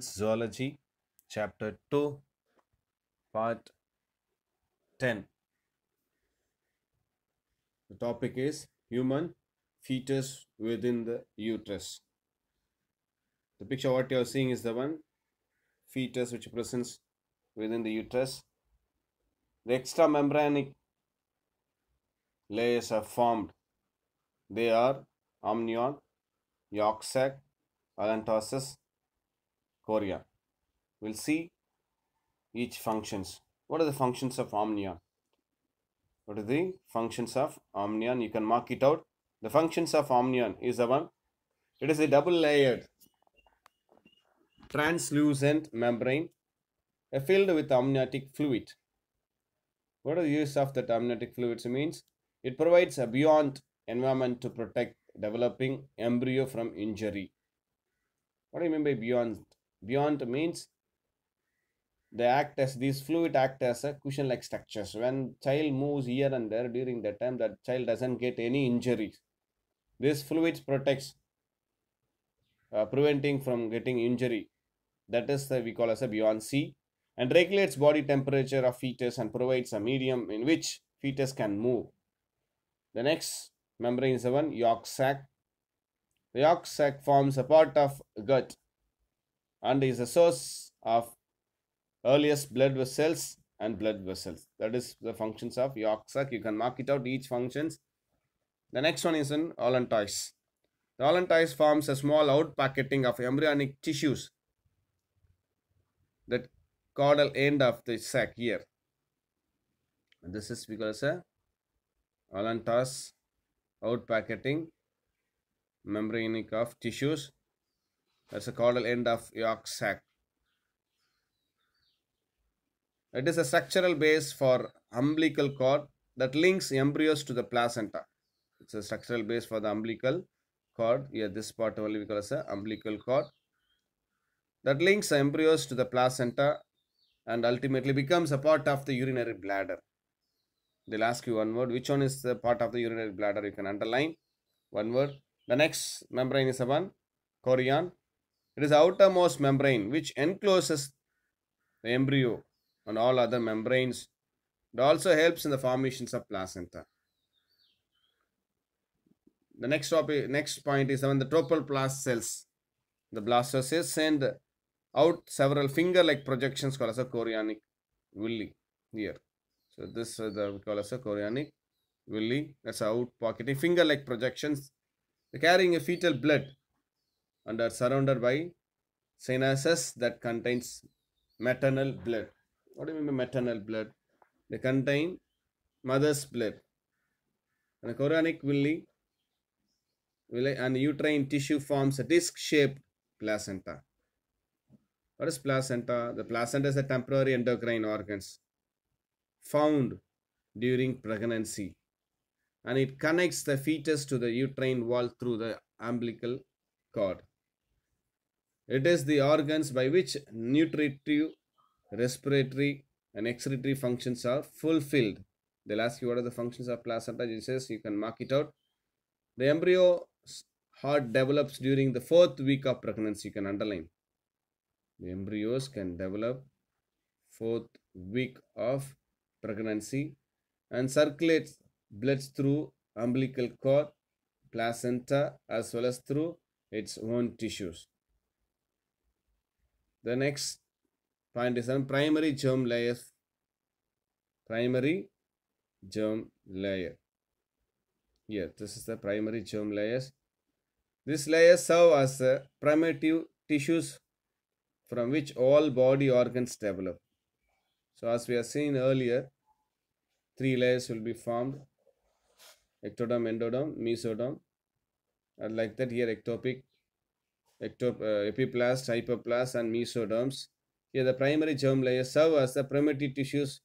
Zoology, Chapter 2, Part 10. The topic is Human Fetus Within the Uterus. The picture what you are seeing is the one fetus which presents within the uterus. The extra membranic layers are formed. They are amnion, yolk sac, allantosis, Korea. We'll see each functions. What are the functions of omnion? What are the functions of omnion? You can mark it out. The functions of omnion is the one. It is a double layered translucent membrane filled with amniotic fluid. What are the use of that amniotic fluid? It means it provides a beyond environment to protect developing embryo from injury. What do you mean by beyond Beyond means they act as this fluid act as a cushion like structures. When child moves here and there during that time, that child doesn't get any injuries. This fluid protects, uh, preventing from getting injury. That is the, we call as a beyond C and regulates body temperature of fetus and provides a medium in which fetus can move. The next membrane is the one York sac. The York sac forms a part of gut and is the source of earliest blood vessels and blood vessels. That is the functions of your sac. You can mark it out each functions. The next one is in allantois. The allantois forms a small outpacketing of embryonic tissues. That caudal end of the sac here. this is because a allantois outpacketing membranic of tissues that's the caudal end of yolk sac. It is a structural base for umbilical cord that links embryos to the placenta. It's a structural base for the umbilical cord. Here, this part only we call as a umbilical cord that links embryos to the placenta and ultimately becomes a part of the urinary bladder. They'll ask you one word. Which one is the part of the urinary bladder? You can underline one word. The next membrane is the one, chorion. It is outermost membrane which encloses the embryo and all other membranes. It also helps in the formations of placenta. The next topic, next point is when the trophoblast cells. The blastocysts send out several finger-like projections called as a chorionic villi here. So this is the, we call as a chorionic villi. That's out pocketing finger-like projections. They're carrying a fetal blood and are surrounded by sinuses that contains maternal blood. What do you mean by maternal blood? They contain mother's blood. And the chorionic villi, villi and uterine tissue forms a disc-shaped placenta. What is placenta? The placenta is a temporary endocrine organs found during pregnancy and it connects the fetus to the uterine wall through the umbilical cord. It is the organs by which nutritive, respiratory, and excretory functions are fulfilled. They'll ask you what are the functions of placenta. You says you can mark it out. The embryo heart develops during the fourth week of pregnancy. You can underline. The embryos can develop fourth week of pregnancy and circulates blood through umbilical cord, placenta as well as through its own tissues. The next point is on primary germ layer. Primary germ layer. Here, this is the primary germ layers. These layers serve as the primitive tissues from which all body organs develop. So as we have seen earlier, three layers will be formed. Ectoderm, endoderm, mesoderm. And like that here ectopic ectop- uh, epiplast, hyperplast, and mesoderms. Here, the primary germ layers serve as the primitive tissues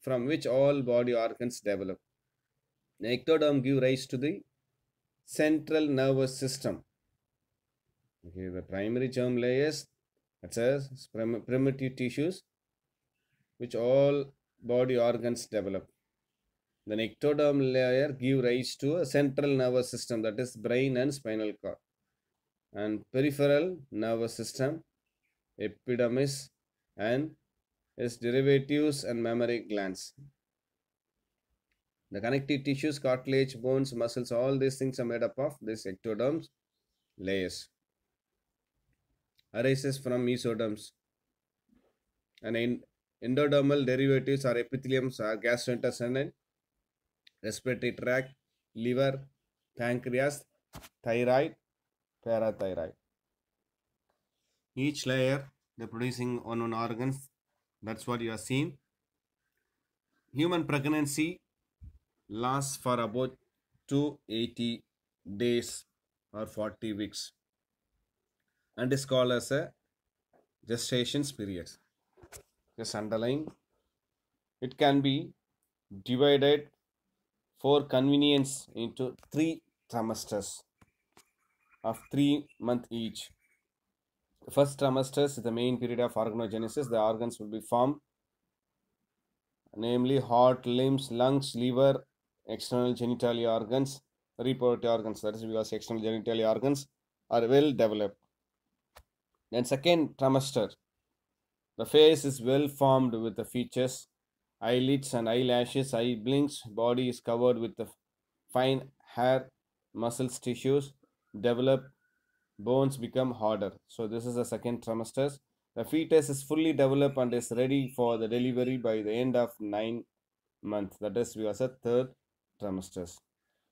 from which all body organs develop. The ectoderm give rise to the central nervous system. Okay, the primary germ layers, that's prim- primitive tissues, which all body organs develop. The ectoderm layer give rise to a central nervous system, that is brain and spinal cord and peripheral nervous system, epidermis, and its derivatives and mammary glands. The connective tissues, cartilage, bones, muscles, all these things are made up of this ectoderms layers. Arises from mesoderms. And in endodermal derivatives are epitheliums, are gastrointestinal, respiratory tract, liver, pancreas, thyroid, parathyroid. Each layer they're producing on one organs. That's what you are seeing. Human pregnancy lasts for about 280 days or 40 weeks and is called as a gestation period. Just underline. It can be divided for convenience into three trimesters of three months each. The first trimester is the main period of organogenesis. The organs will be formed, namely heart, limbs, lungs, liver, external genitalia organs, reproductive organs. That is because external genitalia organs are well developed. Then second trimester, the face is well formed with the features, eyelids and eyelashes, eye blinks. Body is covered with the fine hair, muscles, tissues develop, bones become harder. So this is the second trimester. The fetus is fully developed and is ready for the delivery by the end of nine months. That is, we are at third trimester.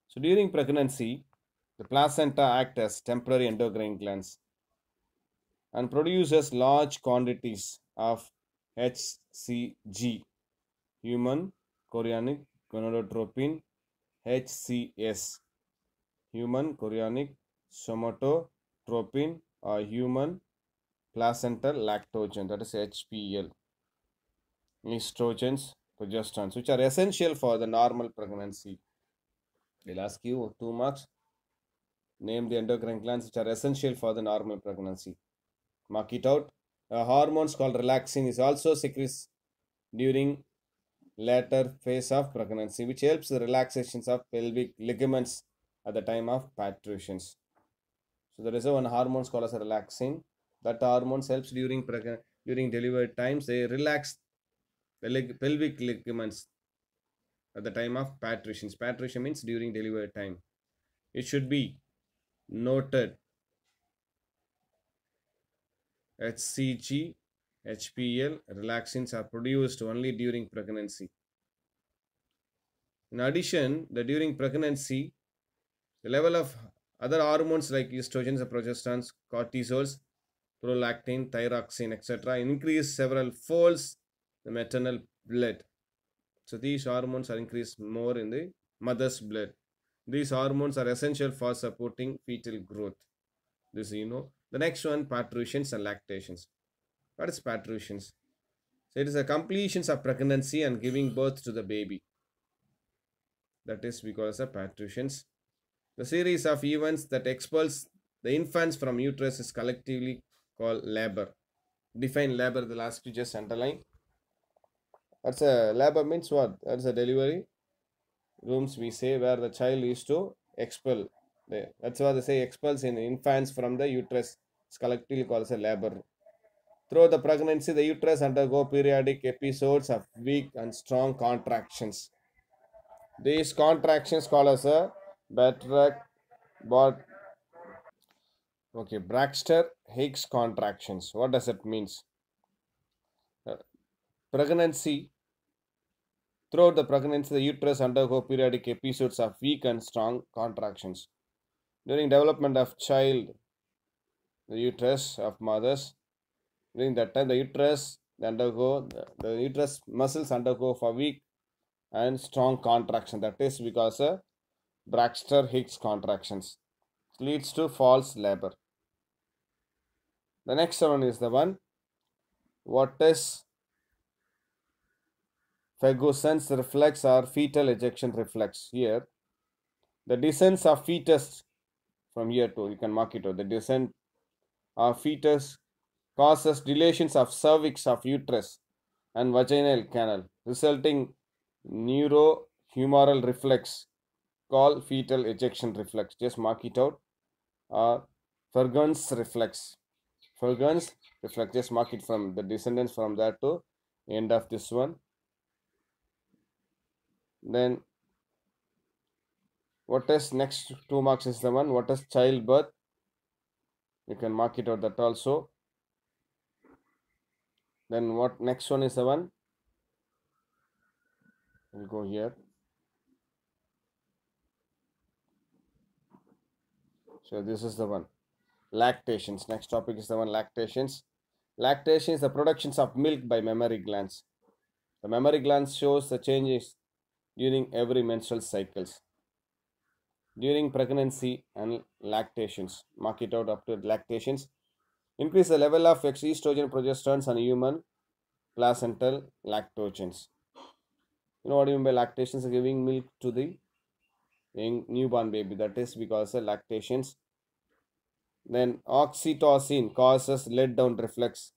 So during pregnancy, the placenta acts as temporary endocrine glands and produces large quantities of HCG, human chorionic gonadotropin, HCS, human chorionic somatotropin or human placental lactogen that is HPL estrogens progesterone which are essential for the normal pregnancy they'll ask you two marks name the endocrine glands which are essential for the normal pregnancy mark it out A uh, hormones called relaxin is also secreted during later phase of pregnancy which helps the relaxations of pelvic ligaments at the time of parturitions so there is one hormones called as relaxin. That hormone helps during during delivery times. They relax the leg, pelvic ligaments at the time of patrition. Patrition means during delivery time. It should be noted. HCG, HPL, relaxins are produced only during pregnancy. In addition, the during pregnancy, the level of other hormones like estrogens, progesterones, cortisols, prolactin, thyroxine, etc. increase several folds the maternal blood. So these hormones are increased more in the mother's blood. These hormones are essential for supporting fetal growth. This you know. The next one, parturitions and lactations. What is parturitions? So it is the completions of pregnancy and giving birth to the baby. That is because of parturitions. The series of events that expels the infants from uterus is collectively called labor. Define labor, the last you just underline. That's a labor means what? That's a delivery rooms we say where the child is to expel. That's why they say expels in infants from the uterus. collectively called as a labor. Through the pregnancy, the uterus undergo periodic episodes of weak and strong contractions. These contractions called as a Batrack, Bot, okay, Braxter Hicks contractions. What does it means? Uh, pregnancy. Throughout the pregnancy, the uterus undergo periodic episodes of weak and strong contractions. During development of child, the uterus of mothers, during that time, the uterus undergo the, the uterus muscles undergo for weak and strong contraction. That is because uh, Braxter Hicks contractions. leads to false labor. The next one is the one. What is Ferguson's reflex or fetal ejection reflex? Here, the descent of fetus from here to you can mark it Or the descent of fetus causes dilations of cervix of uterus and vaginal canal, resulting neurohumoral reflex call fetal ejection reflex. Just mark it out. Uh, Fergans reflex. Fergans reflex. Just mark it from the descendants from that to end of this one. Then what is next two marks is the one. What is childbirth? You can mark it out that also. Then what next one is the one? We'll go here. So this is the one. Lactations. Next topic is the one lactations. Lactation is the productions of milk by mammary glands. The mammary glands shows the changes during every menstrual cycles. During pregnancy and lactations, mark it out up to lactations. Increase the level of estrogen, progesterone, and human placental lactogens. You know what you mean by lactations? Giving milk to the newborn baby. That is because the lactations then oxytocin causes let down reflex.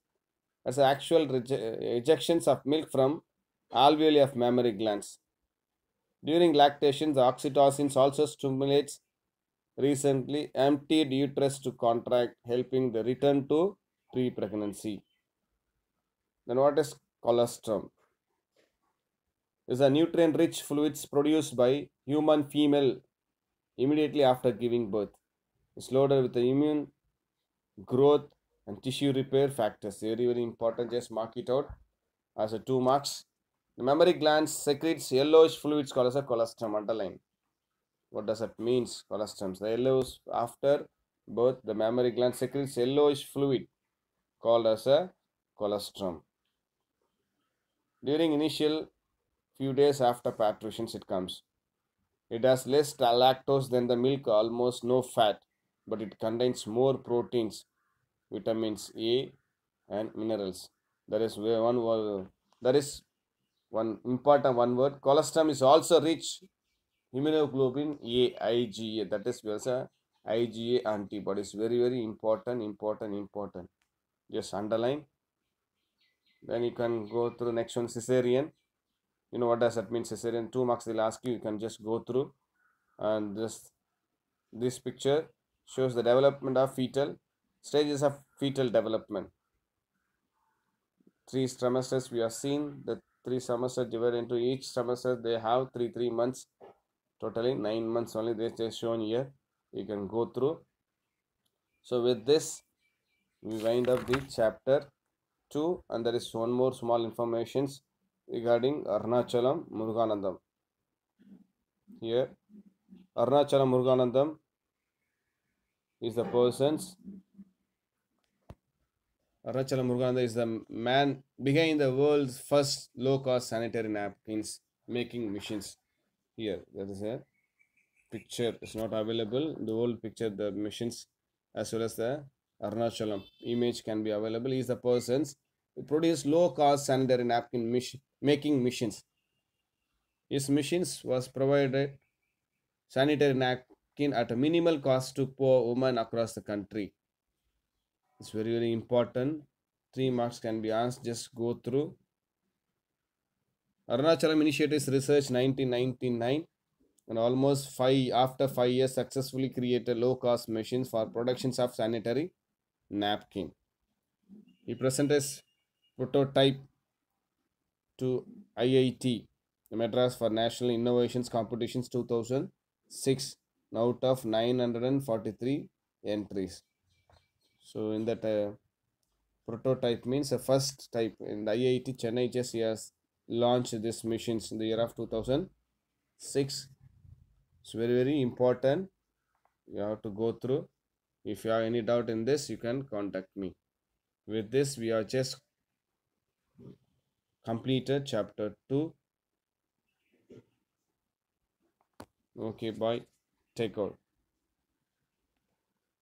as actual ejections of milk from alveoli of mammary glands. During lactation, the oxytocin also stimulates recently emptied uterus to contract, helping the return to pre-pregnancy. Then what is colostrum? Is a nutrient-rich fluids produced by human female immediately after giving birth loaded with the immune growth and tissue repair factors. Very, very important. Just mark it out as a two marks. The mammary gland secretes yellowish fluids called as a colostrum. Underline. What does that mean? Colostrums. The yellows after birth, the mammary gland secretes yellowish fluid called as a colostrum. During initial few days after parturition, it comes. It has less lactose than the milk, almost no fat but it contains more proteins, vitamins A and minerals. There is one word, there is one important one word. Colostrum is also rich immunoglobulin A IgA. That is there's IgA antibodies. Very very important, important, important. Just underline. Then you can go through next one cesarean. You know what does that mean? Cesarean two marks they'll ask you. You can just go through and just this picture shows the development of fetal stages of fetal development. Three trimesters we have seen the three trimesters. divided into each semester they have three three months totally nine months only they is shown here you can go through so with this we wind up the chapter 2 and there is one more small informations regarding Arnachalam Muruganandam here Arnachalam Muruganandam is the person's Arunachala Murugananda is the man behind the world's first low-cost sanitary napkins making machines. Here, that is a picture. It's not available. The whole picture, the machines, as well as the Arunachalam image can be available. He is the persons who produce low-cost sanitary napkin mach making machines. His machines was provided sanitary nap at a minimal cost to poor women across the country. It's very, very important. Three marks can be asked. Just go through. Arunachalam Initiatives Research 1999 and almost five after five years successfully created low-cost machines for productions of sanitary napkin. He presented his prototype to IIT Madras for National Innovations Competitions 2006 out of 943 entries. So in that uh, prototype means the first type in the IIT Chennai just has launched this machines in the year of 2006. It's very very important. You have to go through. If you have any doubt in this, you can contact me. With this, we are just completed chapter 2. Okay, bye. Take care.